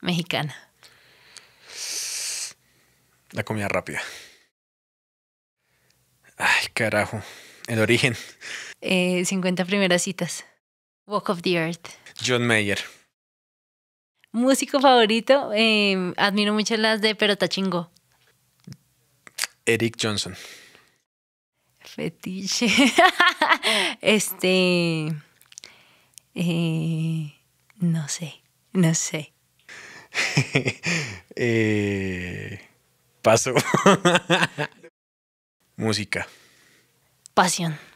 mexicana? La comida rápida. Ay, carajo. El origen. 50 eh, primeras citas. Walk of the Earth. John Mayer. Músico favorito. Em, admiro mucho las de Pero Tachingo. Eric Johnson. Fetiche. este. Eh, no sé. No sé. eh, paso. Música. Pasión.